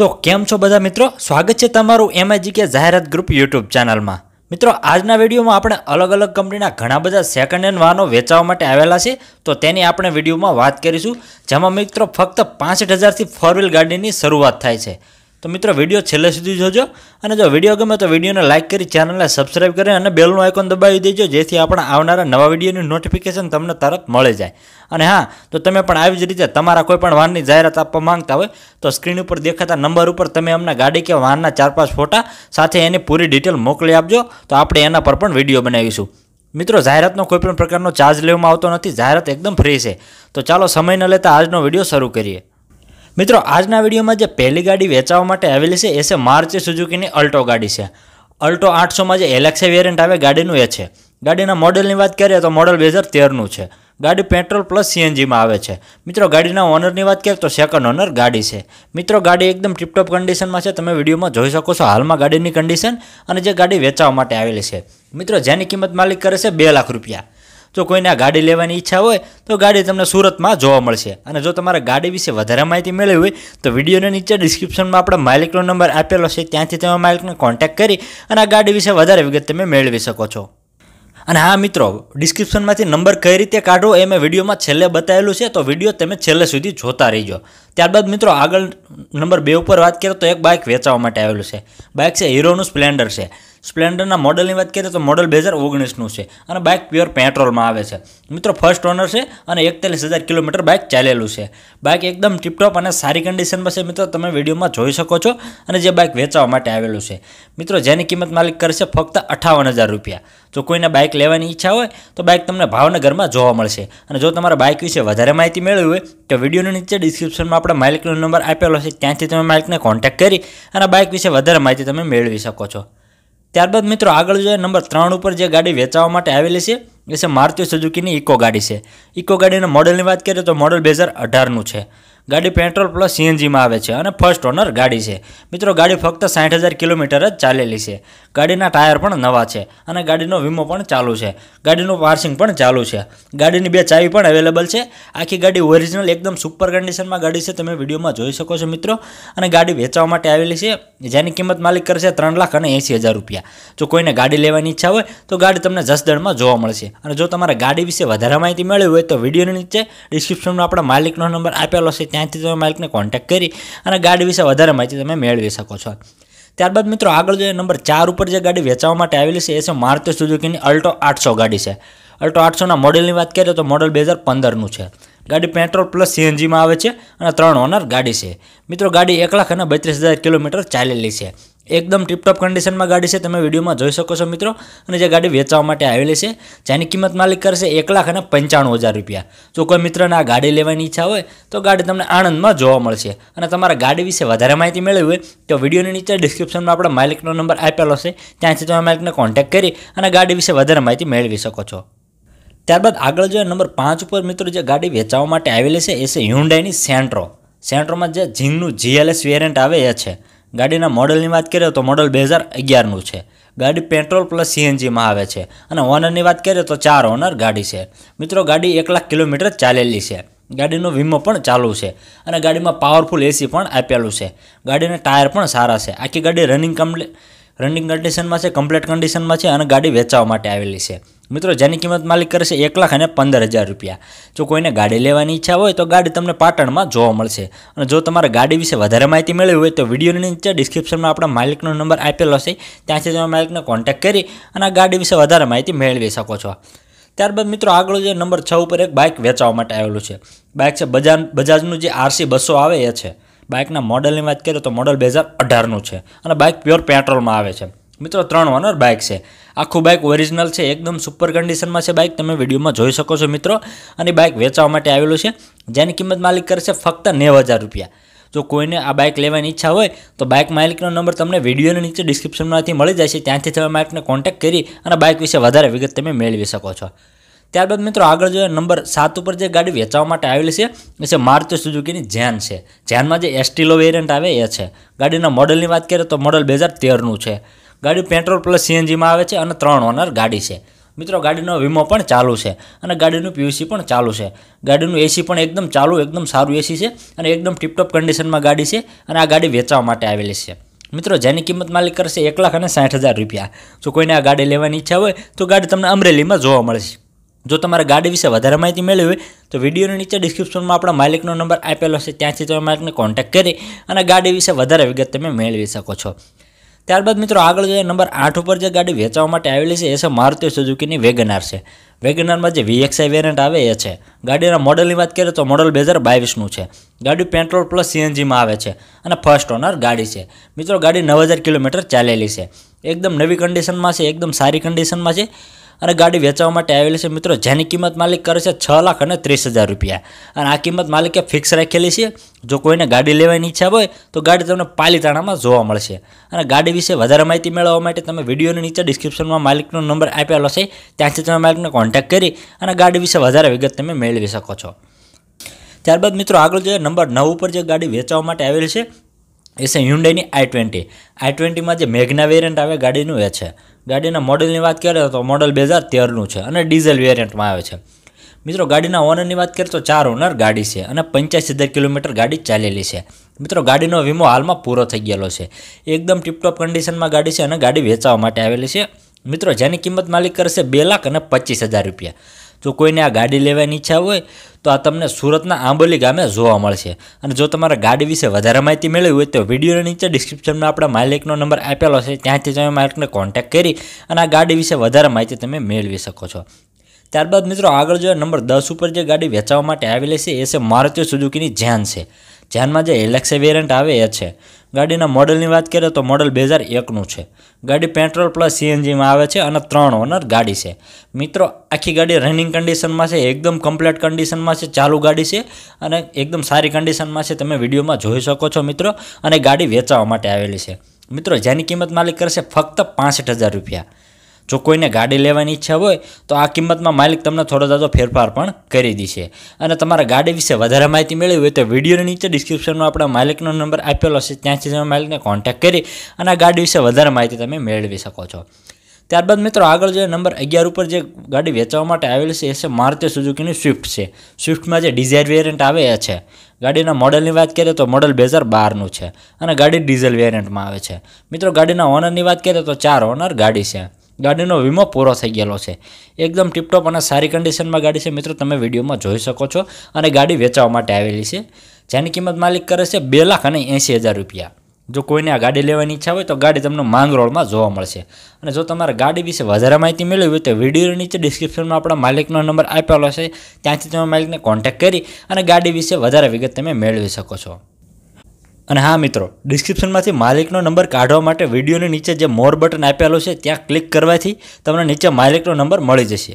તો કેમ છો બધા મિત્રો સ્વાગત છે તમારું એમઆઈજીકે જાહેરાત ગ્રુપ યુટ્યુબ ચેનલમાં મિત્રો આજના વિડીયોમાં આપણે અલગ અલગ કંપનીના ઘણા બધા સેકન્ડ હેન્ડ વાહનો વેચાવા માટે આવેલા છે તો તેની આપણે વિડીયોમાં વાત કરીશું જેમાં મિત્રો ફક્ત પાસઠ હજારથી ફોર વ્હીલ ગાડીની શરૂઆત થાય છે તો મિત્રો વિડીયો છેલ્લે સુધી જોજો અને જો વિડીયો ગમે તો વિડીયોને લાઇક કરી ચેનલને સબસ્ક્રાઇબ કરી અને બેલનું આઇકોન દબાવી દેજો જેથી આપણા આવનારા નવા વિડીયોની નોટિફિકેશન તમને તરત મળી જાય અને હા તો તમે પણ આવી જ રીતે તમારા કોઈપણ વાનની જાહેરાત આપવા માંગતા હોય તો સ્ક્રીન ઉપર દેખાતા નંબર ઉપર તમે અમને ગાડી કે વાહનના ચાર પાંચ ફોટા સાથે એની પૂરી ડિટેલ મોકલી આપજો તો આપણે એના પર પણ વિડીયો બનાવીશું મિત્રો જાહેરાતનો કોઈપણ પ્રકારનો ચાર્જ લેવામાં આવતો નથી જાહેરાત એકદમ ફ્રી છે તો ચાલો સમય ન લેતા આજનો વિડીયો શરૂ કરીએ મિત્રો આજના વિડીયોમાં જે પહેલી ગાડી વેચાવવા માટે આવેલી છે એ છે માર્ચે સુઝુકીની અલ્ટો ગાડી છે અલ્ટો આઠસોમાં જે એલેક્સે વેરિયન્ટ આવે ગાડીનું એ છે ગાડીના મોડલની વાત કરીએ તો મોડલ બે હજાર તેરનું છે ગાડી પેટ્રોલ પ્લસ સીએનજીમાં આવે છે મિત્રો ગાડીના ઓનરની વાત કરીએ તો સેકન્ડ ઓનર ગાડી છે મિત્રો ગાડી એકદમ ટિપટોપ કન્ડિશનમાં છે તમે વિડીયોમાં જોઈ શકો છો હાલમાં ગાડીની કન્ડિશન અને જે ગાડી વેચાવવા માટે આવેલી છે મિત્રો જેની કિંમત માલિક કરે છે બે લાખ રૂપિયા જો કોઈને આ ગાડી લેવાની ઈચ્છા હોય તો ગાડી તમને સુરતમાં જોવા મળશે અને જો તમારે ગાડી વિશે વધારે માહિતી મેળવી હોય તો વિડીયોની નીચે ડિસ્ક્રિપ્શનમાં આપણે માલિકનો નંબર આપેલો છે ત્યાંથી તમે માલિકને કોન્ટેક્ટ કરી અને આ ગાડી વિશે વધારે વિગત તમે મેળવી શકો છો અને હા મિત્રો ડિસ્ક્રિપ્શનમાંથી નંબર કઈ રીતે કાઢવો એ મેં વિડીયોમાં છેલ્લે બતાવેલું છે તો વિડીયો તમે છેલ્લે સુધી જોતા રહીજો ત્યારબાદ મિત્રો આગળ નંબર બે ઉપર વાત કરીએ તો એક બાઇક વેચાવા માટે આવેલું છે બાઇક છે હીરોનું સ્પ્લેન્ડર છે સ્પ્લેન્ડરના મોડલની વાત કરીએ તો મોડલ બે હજાર ઓગણીસનું છે અને બાઇક પ્યોર પેટ્રોલમાં આવે છે મિત્રો ફર્સ્ટ ઓનર છે અને એકતાલીસ હજાર કિલોમીટર બાઇક ચાલેલું છે બાઇક એકદમ ટિપટોપ અને સારી કન્ડિશનમાં છે મિત્રો તમે વિડીયોમાં જોઈ શકો છો અને જે બાઇક વેચાવા માટે આવેલું છે મિત્રો જેની કિંમત માલિક કરશે ફક્ત અઠાવન હજાર રૂપિયા જો કોઈને બાઇક લેવાની ઈચ્છા હોય તો બાઇક તમને ભાવનગરમાં જોવા મળશે અને જો તમારા બાઇક વિશે વધારે માહિતી મેળવી હોય તો વિડીયોની નીચે ડિસ્ક્રિપ્શનમાં આપણે માલિકનો નંબર આપેલો છે ત્યાંથી તમે માલિકને કોન્ટેક્ટ કરી અને બાઇક વિશે વધારે માહિતી તમે મેળવી શકો છો ત્યારબાદ મિત્રો આગળ જોઈએ નંબર ત્રણ ઉપર જે ગાડી વેચાવા માટે આવેલી છે એ છે મારુતિ સુઝુકીની ઇકો ગાડી છે ઇકો ગાડીના મોડલની વાત કરીએ તો મોડલ બે હજાર અઢારનું છે ગાડી પેટ્રોલ પ્લસ સીએનજીમાં આવે છે અને ફર્સ્ટ ઓનર ગાડી છે મિત્રો ગાડી ફક્ત સાઠ હજાર કિલોમીટર જ ચાલેલી છે ગાડીના ટાયર પણ નવા છે અને ગાડીનો વીમો પણ ચાલુ છે ગાડીનું પાર્સિંગ પણ ચાલુ છે ગાડીની બે ચાવી પણ અવેલેબલ છે આખી ગાડી ઓરિજિનલ એકદમ સુપર કન્ડિશનમાં ગાડી છે તમે વિડીયોમાં જોઈ શકો છો મિત્રો અને ગાડી વેચવા માટે આવેલી છે જેની કિંમત માલિક કરશે ત્રણ લાખ અને એંસી હજાર રૂપિયા જો કોઈને ગાડી લેવાની ઈચ્છા હોય તો ગાડી તમને જસદણમાં જોવા મળશે અને જો તમારે ગાડી વિશે વધારે માહિતી મળવી હોય તો વિડીયોની નીચે ડિસ્ક્રિપ્શનમાં આપણા માલિકનો નંબર આપેલો છે ત્યાંથી તમે માલિકને કોન્ટેક્ટ કરી અને ગાડી વિશે વધારે માહિતી તમે મેળવી શકો છો ત્યારબાદ મિત્રો આગળ જોઈએ નંબર ચાર ઉપર જે ગાડી વેચવા માટે આવેલી છે એ છે મારુતિ સુઝુકીની અલ્ટો આઠસો ગાડી છે અલ્ટો આઠસોના મોડેલની વાત કરીએ તો મોડલ બે હજાર પંદરનું છે ગાડી પેટ્રોલ પ્લસ સીએનજીમાં આવે છે અને ત્રણ ઓનર ગાડી છે મિત્રો ગાડી એક લાખ અને બત્રીસ હજાર કિલોમીટર ચાલેલી છે એકદમ ટિપટોપ કન્ડિશનમાં ગાડી છે તમે વિડીયોમાં જોઈ શકો છો મિત્રો અને જે ગાડી વેચવા માટે આવેલી છે જેની કિંમત માલિક કરશે એક લાખ અને પંચાણું હજાર રૂપિયા જો કોઈ મિત્રને આ ગાડી લેવાની ઈચ્છા હોય તો ગાડી તમને આણંદમાં જોવા મળશે અને તમારા ગાડી વિશે વધારે માહિતી મેળવી હોય તો વિડીયોની નીચે ડિસ્ક્રિપ્શનમાં આપણે માલિકનો નંબર આપેલો છે ત્યાંથી તમે માલિકને કોન્ટેક્ટ કરી અને ગાડી વિશે વધારે માહિતી મેળવી શકો છો ત્યારબાદ આગળ જોઈએ નંબર પાંચ ઉપર મિત્રો જે ગાડી વેચાવા માટે આવેલી છે એ છે હ્યુન્ડાઈની સેન્ટ્રો સેન્ટ્રોમાં જે જીંગનું જીએલએસ વેરિયન્ટ આવે એ છે ગાડીના મોડલની વાત કરીએ તો મોડલ બે હજાર અગિયારનું છે ગાડી પેટ્રોલ પ્લસ સીએનજીમાં આવે છે અને ઓનરની વાત કરીએ તો ચાર ઓનર ગાડી છે મિત્રો ગાડી એક લાખ કિલોમીટર ચાલેલી છે ગાડીનો વીમો પણ ચાલુ છે અને ગાડીમાં પાવરફુલ એસી પણ આપેલું છે ગાડીના ટાયર પણ સારા છે આખી ગાડી રનિંગ કમ્પ્લે રનિંગ કન્ડિશનમાં છે કમ્પ્લેટ કન્ડિશનમાં છે અને ગાડી વેચાવા માટે આવેલી છે મિત્રો જેની કિંમત માલિક કરે છે એક લાખ અને પંદર હજાર રૂપિયા જો કોઈને ગાડી લેવાની ઈચ્છા હોય તો ગાડી તમને પાટણમાં જોવા મળશે અને જો તમારે ગાડી વિશે વધારે માહિતી મેળવી હોય તો વિડીયોની નીચે ડિસ્ક્રિપ્શનમાં આપણા માલિકનો નંબર આપેલો છે ત્યાંથી તમે માલિકને કોન્ટેક્ટ કરી અને આ ગાડી વિશે વધારે માહિતી મેળવી શકો છો ત્યારબાદ મિત્રો આગળ જે નંબર છ ઉપર એક બાઇક વેચાવા માટે આવેલું છે બાઇક છે બજાજ બજાજનું જે આરસી બસો આવે એ છે બાઇકના મોડલની વાત કરીએ તો મોડલ બે હજાર અઢારનું છે અને બાઇક પ્યોર પેટ્રોલમાં આવે છે મિત્રો ત્રણ ઓનર બાઇક છે આખું બાઇક ઓરિજિનલ છે એકદમ સુપર કન્ડિશનમાં છે બાઇક તમે વિડીયોમાં જોઈ શકો છો મિત્રો અને બાઇક વેચવા માટે આવેલું છે જેની કિંમત માલિક કરશે ફક્ત નેવ હજાર રૂપિયા જો કોઈને આ બાઇક લેવાની ઈચ્છા હોય તો બાઇક માલિકનો નંબર તમને વિડીયોની નીચે ડિસ્ક્રિપ્શનમાંથી મળી જશે ત્યાંથી તમે માલિકને કોન્ટેક્ટ કરી અને બાઇક વિશે વધારે વિગત તમે મેળવી શકો છો ત્યારબાદ મિત્રો આગળ જોઈએ નંબર સાત ઉપર જે ગાડી વેચાવા માટે આવેલી છે એ છે મારુતિ સુઝુકીની જેન છે જેનમાં જે એસટીલો વેરિયન્ટ આવે એ છે ગાડીના મોડલની વાત કરીએ તો મોડલ બે હજાર તેરનું છે ગાડી પેટ્રોલ પ્લસ સીએનજીમાં આવે છે અને ત્રણ ઓનર ગાડી છે મિત્રો ગાડીનો વીમો પણ ચાલુ છે અને ગાડીનું પીયુસી પણ ચાલુ છે ગાડીનું એસી પણ એકદમ ચાલુ એકદમ સારું એસી છે અને એકદમ ટિપટોપ કન્ડિશનમાં ગાડી છે અને આ ગાડી વેચવા માટે આવેલી છે મિત્રો જેની કિંમત માલિક કરશે એક લાખ અને સાઠ હજાર રૂપિયા જો કોઈને આ ગાડી લેવાની ઈચ્છા હોય તો ગાડી તમને અમરેલીમાં જોવા મળશે જો તમારે ગાડી વિશે વધારે માહિતી મેળવી હોય તો વિડીયોની નીચે ડિસ્ક્રિપ્શનમાં આપણા માલિકનો નંબર આપેલો છે ત્યાંથી તમે માલિકને કોન્ટેક્ટ કરી અને ગાડી વિશે વધારે વિગત તમે મેળવી શકો છો ત્યારબાદ મિત્રો આગળ જોઈએ નંબર આઠ ઉપર જે ગાડી વેચવા માટે આવેલી છે એ છે મારુતિ સુઝુકીની વેગનાર છે વેગનારમાં જે વીએક્સઆઈ વેરિયન્ટ આવે એ છે ગાડીના મોડલની વાત કરીએ તો મોડલ બે હજાર બાવીસનું છે ગાડી પેટ્રોલ પ્લસ સીએનજીમાં આવે છે અને ફર્સ્ટ ઓનર ગાડી છે મિત્રો ગાડી નવ હજાર કિલોમીટર ચાલેલી છે એકદમ નવી કન્ડિશનમાં છે એકદમ સારી કન્ડિશનમાં છે અને ગાડી વેચવા માટે આવેલી છે મિત્રો જેની કિંમત માલિક કરે છે છ લાખ અને ત્રીસ હજાર રૂપિયા અને આ કિંમત માલિકે ફિક્સ રાખેલી છે જો કોઈને ગાડી લેવાની ઈચ્છા હોય તો ગાડી તમને પાલીતાણામાં જોવા મળશે અને ગાડી વિશે વધારે માહિતી મેળવવા માટે તમે વિડીયોની નીચે ડિસ્ક્રિપ્શનમાં માલિકનો નંબર આપેલો છે ત્યાંથી તમે માલિકને કોન્ટેક્ટ કરી અને ગાડી વિશે વધારે વિગત તમે મેળવી શકો છો ત્યારબાદ મિત્રો આગળ જોઈએ નંબર નવ ઉપર જે ગાડી વેચાવા માટે આવેલી છે એ છે હ્યુન્ડાઈની આઈ ટ્વેન્ટી આઈ ટ્વેન્ટીમાં જે મેઘના વેરિયન્ટ આવે ગાડીનું એ છે ગાડીના મોડલની વાત કરીએ તો મોડલ બે હજાર તેરનું છે અને ડીઝલ વેરિયન્ટમાં આવે છે મિત્રો ગાડીના ઓનરની વાત કરીએ તો ચાર ઓનર ગાડી છે અને પંચ્યાસી કિલોમીટર ગાડી ચાલેલી છે મિત્રો ગાડીનો વીમો હાલમાં પૂરો થઈ ગયેલો છે એકદમ ટિપટોપ કન્ડિશનમાં ગાડી છે અને ગાડી વેચાવા માટે આવેલી છે મિત્રો જેની કિંમત માલિક કરશે બે લાખ અને પચીસ હજાર રૂપિયા જો કોઈને આ ગાડી લેવાની ઈચ્છા હોય તો આ તમને સુરતના આંબોલી ગામે જોવા મળશે અને જો તમારે ગાડી વિશે વધારે માહિતી મેળવી હોય તો વિડીયોની નીચે ડિસ્ક્રિપ્શનમાં આપણા માલિકનો નંબર આપેલો છે ત્યાંથી તમે માલિકને કોન્ટેક્ટ કરી અને આ ગાડી વિશે વધારે માહિતી તમે મેળવી શકો છો ત્યારબાદ મિત્રો આગળ જો નંબર દસ ઉપર જે ગાડી વેચાવવા માટે આવેલી છે એ છે મારુતિ સુઝુકીની જેન છે ધ્યાનમાં જે એલેક્સે વેરિયન્ટ આવે એ છે ગાડીના મોડલની વાત કરીએ તો મોડલ બે હજાર એકનું છે ગાડી પેટ્રોલ પ્લસ સીએનજીમાં આવે છે અને ત્રણ ઓનર ગાડી છે મિત્રો આખી ગાડી રનિંગ કન્ડિશનમાં છે એકદમ કમ્પ્લીટ કન્ડિશનમાં છે ચાલુ ગાડી છે અને એકદમ સારી કન્ડિશનમાં છે તમે વિડીયોમાં જોઈ શકો છો મિત્રો અને ગાડી વેચાવા માટે આવેલી છે મિત્રો જેની કિંમત માલિક કરશે ફક્ત પાસઠ હજાર રૂપિયા જો કોઈને ગાડી લેવાની ઈચ્છા હોય તો આ કિંમતમાં માલિક તમને થોડો જાજો ફેરફાર પણ કરી દેશે અને તમારા ગાડી વિશે વધારે માહિતી મેળવી હોય તો વિડીયોની નીચે ડિસ્ક્રિપ્શનમાં આપણા માલિકનો નંબર આપેલો છે ત્યાંથી તમે માલિકને કોન્ટેક્ટ કરી અને આ ગાડી વિશે વધારે માહિતી તમે મેળવી શકો છો ત્યારબાદ મિત્રો આગળ જે નંબર અગિયાર ઉપર જે ગાડી વેચવા માટે આવેલી છે એ છે મારુતિ સુઝુકીની સ્વિફ્ટ છે સ્વિફ્ટમાં જે ડિઝાયર વેરિયન્ટ આવે એ છે ગાડીના મોડલની વાત કરીએ તો મોડલ બે હજાર બારનું છે અને ગાડી ડીઝલ વેરિયન્ટમાં આવે છે મિત્રો ગાડીના ઓનરની વાત કરીએ તો ચાર ઓનર ગાડી છે ગાડીનો વીમો પૂરો થઈ ગયેલો છે એકદમ ટિપટોપ અને સારી કન્ડિશનમાં ગાડી છે મિત્રો તમે વિડીયોમાં જોઈ શકો છો અને ગાડી વેચાવા માટે આવેલી છે જેની કિંમત માલિક કરે છે બે લાખ અને એંસી હજાર રૂપિયા જો કોઈને આ ગાડી લેવાની ઈચ્છા હોય તો ગાડી તમને માંગરોળમાં જોવા મળશે અને જો તમારે ગાડી વિશે વધારે માહિતી મેળવી હોય તો વિડીયો નીચે ડિસ્ક્રિપ્શનમાં આપણા માલિકનો નંબર આપેલો છે ત્યાંથી તમે માલિકને કોન્ટેક્ટ કરી અને ગાડી વિશે વધારે વિગત તમે મેળવી શકો છો અને હા મિત્રો ડિસ્ક્રિપ્શનમાંથી માલિકનો નંબર કાઢવા માટે વિડીયોની નીચે જે મોર બટન આપેલો છે ત્યાં ક્લિક કરવાથી તમને નીચે માલિકનો નંબર મળી જશે